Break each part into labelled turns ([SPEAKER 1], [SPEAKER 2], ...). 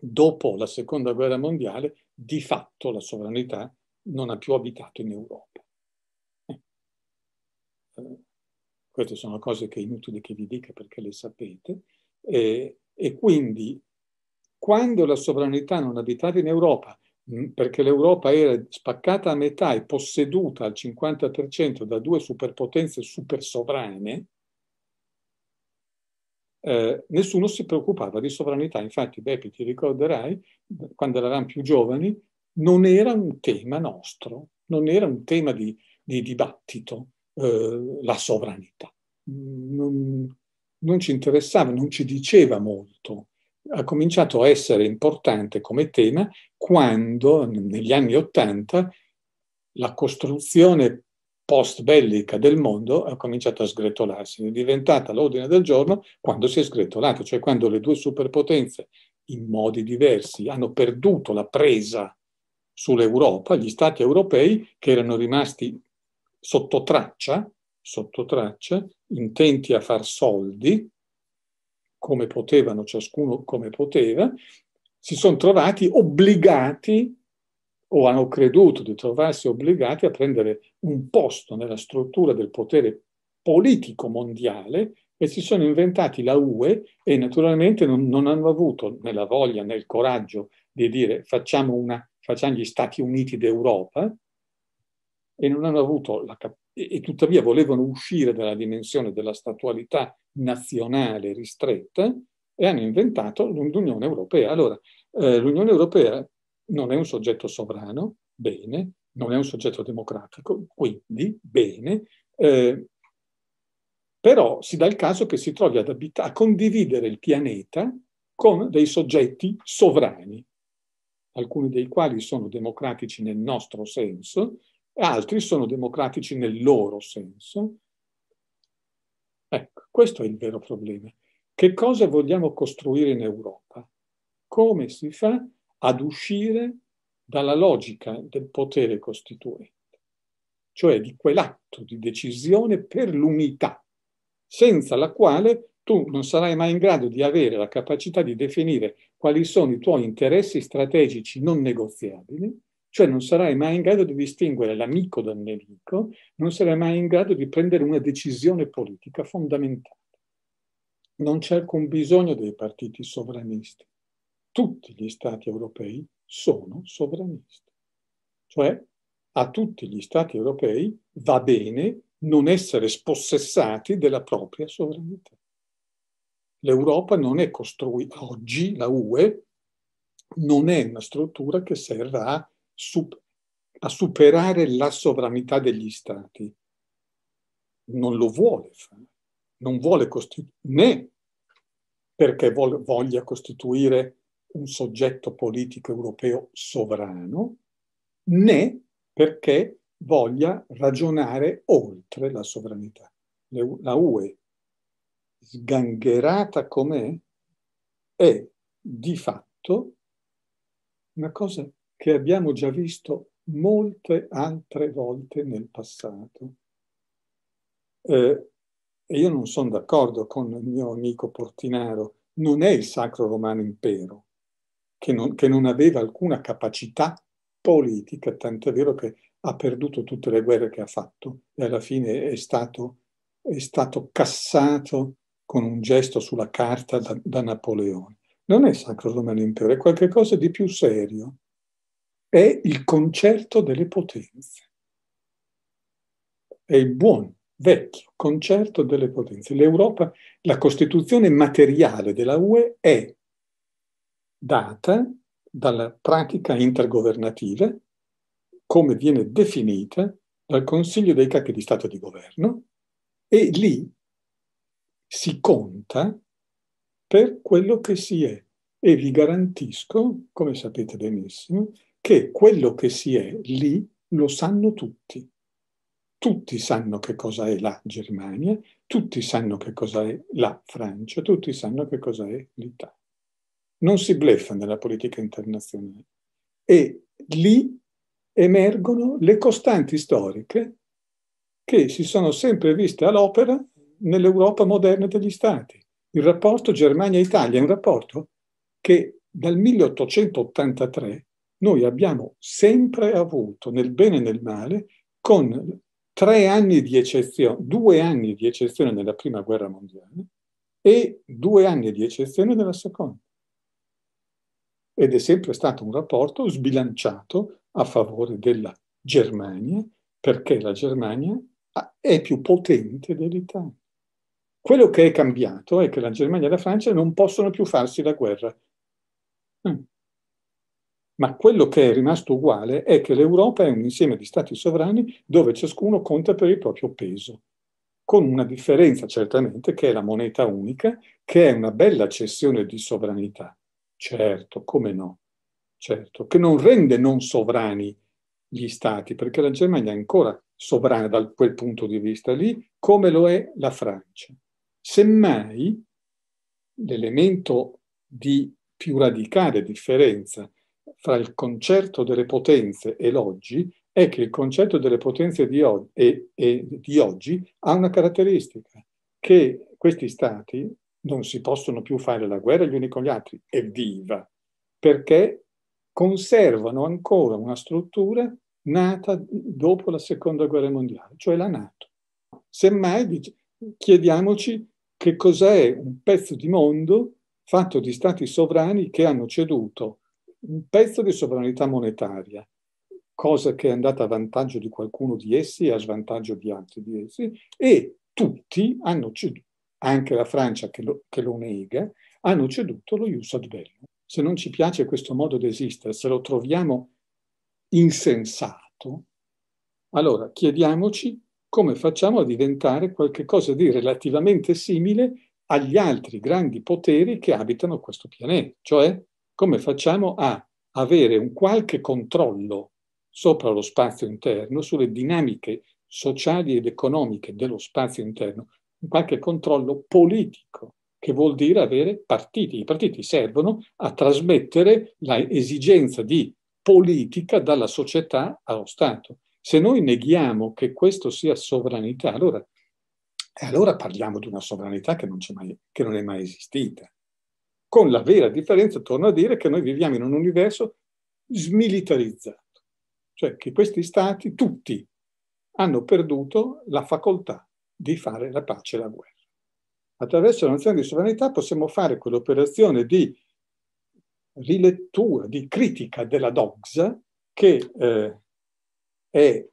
[SPEAKER 1] dopo la seconda guerra mondiale, di fatto la sovranità non ha più abitato in Europa. Eh. eh. queste sono cose che è inutile che vi dica perché le sapete. Eh, e quindi, quando la sovranità non abitava in Europa, mm, perché l'Europa era spaccata a metà e posseduta al 50% da due superpotenze supersovrane, eh, nessuno si preoccupava di sovranità. Infatti, Beppi, ti ricorderai, quando eravamo più giovani, non era un tema nostro, non era un tema di, di dibattito eh, la sovranità. Non, non ci interessava, non ci diceva molto. Ha cominciato a essere importante come tema quando, negli anni Ottanta, la costruzione post bellica del mondo ha cominciato a sgretolarsi, è diventata l'ordine del giorno quando si è sgretolato, cioè quando le due superpotenze in modi diversi hanno perduto la presa sull'Europa, gli stati europei che erano rimasti sotto traccia, sotto traccia intenti a far soldi come potevano ciascuno come poteva, si sono trovati obbligati o hanno creduto di trovarsi obbligati a prendere un posto nella struttura del potere politico mondiale e si sono inventati la UE e naturalmente non, non hanno avuto né la voglia né il coraggio di dire facciamo, una, facciamo gli Stati Uniti d'Europa e non hanno avuto la capacità e tuttavia volevano uscire dalla dimensione della statualità nazionale ristretta e hanno inventato l'Unione Europea. Allora, eh, l'Unione Europea non è un soggetto sovrano, bene, non è un soggetto democratico, quindi bene, eh, però si dà il caso che si trovi ad abita- a condividere il pianeta con dei soggetti sovrani, alcuni dei quali sono democratici nel nostro senso, altri sono democratici nel loro senso. Ecco, questo è il vero problema. Che cosa vogliamo costruire in Europa? Come si fa ad uscire dalla logica del potere costituente, cioè di quell'atto di decisione per l'unità, senza la quale tu non sarai mai in grado di avere la capacità di definire quali sono i tuoi interessi strategici non negoziabili, cioè non sarai mai in grado di distinguere l'amico dal nemico, non sarai mai in grado di prendere una decisione politica fondamentale. Non c'è alcun bisogno dei partiti sovranisti, tutti gli stati europei sono sovranisti. Cioè a tutti gli stati europei va bene non essere spossessati della propria sovranità. L'Europa non è costruita oggi, la UE non è una struttura che serva a, sup a superare la sovranità degli stati. Non lo vuole fare, non vuole costituire, né perché voglia costituire un soggetto politico europeo sovrano, né perché voglia ragionare oltre la sovranità. La UE, sgangherata com'è, è di fatto una cosa che abbiamo già visto molte altre volte nel passato. Eh, e io non sono d'accordo con il mio amico Portinaro, non è il Sacro Romano Impero, che non, che non aveva alcuna capacità politica, tanto è vero che ha perduto tutte le guerre che ha fatto e alla fine è stato, è stato cassato con un gesto sulla carta da, da Napoleone. Non è Sacro Romano Impero, è qualcosa di più serio. È il concerto delle potenze. È il buon, vecchio concerto delle potenze. L'Europa, la costituzione materiale della UE è data dalla pratica intergovernativa come viene definita dal Consiglio dei capi di Stato e di Governo e lì si conta per quello che si è e vi garantisco, come sapete benissimo, che quello che si è lì lo sanno tutti. Tutti sanno che cosa è la Germania, tutti sanno che cosa è la Francia, tutti sanno che cosa è l'Italia non si bleffa nella politica internazionale e lì emergono le costanti storiche che si sono sempre viste all'opera nell'Europa moderna degli Stati. Il rapporto Germania-Italia è un rapporto che dal 1883 noi abbiamo sempre avuto, nel bene e nel male, con tre anni di eccezione, due anni di eccezione nella prima guerra mondiale e due anni di eccezione nella seconda ed è sempre stato un rapporto sbilanciato a favore della Germania perché la Germania è più potente dell'Italia. Quello che è cambiato è che la Germania e la Francia non possono più farsi la guerra. Mm. Ma quello che è rimasto uguale è che l'Europa è un insieme di stati sovrani dove ciascuno conta per il proprio peso, con una differenza certamente che è la moneta unica, che è una bella cessione di sovranità, Certo, come no? Certo, che non rende non sovrani gli stati, perché la Germania è ancora sovrana da quel punto di vista lì, come lo è la Francia. Semmai l'elemento di più radicale differenza fra il concerto delle potenze e l'oggi è che il concetto delle potenze di oggi, e, e di oggi ha una caratteristica, che questi stati non si possono più fare la guerra gli uni con gli altri, evviva, perché conservano ancora una struttura nata dopo la seconda guerra mondiale, cioè la Nato. Semmai chiediamoci che cos'è un pezzo di mondo fatto di stati sovrani che hanno ceduto un pezzo di sovranità monetaria, cosa che è andata a vantaggio di qualcuno di essi e a svantaggio di altri di essi, e tutti hanno ceduto anche la Francia che lo, che lo nega, hanno ceduto lo ius ad bellum. Se non ci piace questo modo di esistere, se lo troviamo insensato, allora chiediamoci come facciamo a diventare qualcosa di relativamente simile agli altri grandi poteri che abitano questo pianeta, cioè come facciamo a avere un qualche controllo sopra lo spazio interno, sulle dinamiche sociali ed economiche dello spazio interno, qualche controllo politico, che vuol dire avere partiti. I partiti servono a trasmettere l'esigenza di politica dalla società allo Stato. Se noi neghiamo che questo sia sovranità, allora, eh, allora parliamo di una sovranità che non, mai, che non è mai esistita. Con la vera differenza, torno a dire, che noi viviamo in un universo smilitarizzato, cioè che questi stati, tutti, hanno perduto la facoltà di fare la pace e la guerra. Attraverso la nozione di sovranità possiamo fare quell'operazione di rilettura, di critica della doxa che eh, è,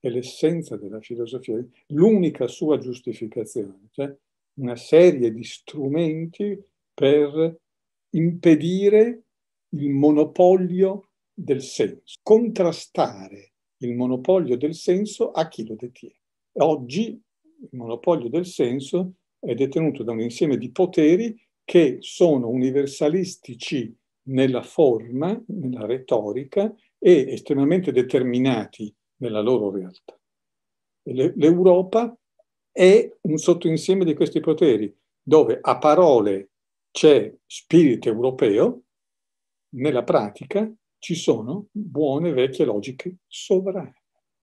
[SPEAKER 1] è l'essenza della filosofia, l'unica sua giustificazione, cioè una serie di strumenti per impedire il monopolio del senso, contrastare il monopolio del senso a chi lo detiene. Oggi il monopolio del senso è detenuto da un insieme di poteri che sono universalistici nella forma, nella retorica e estremamente determinati nella loro realtà. L'Europa è un sottoinsieme di questi poteri, dove a parole c'è spirito europeo, nella pratica ci sono buone vecchie logiche sovrane.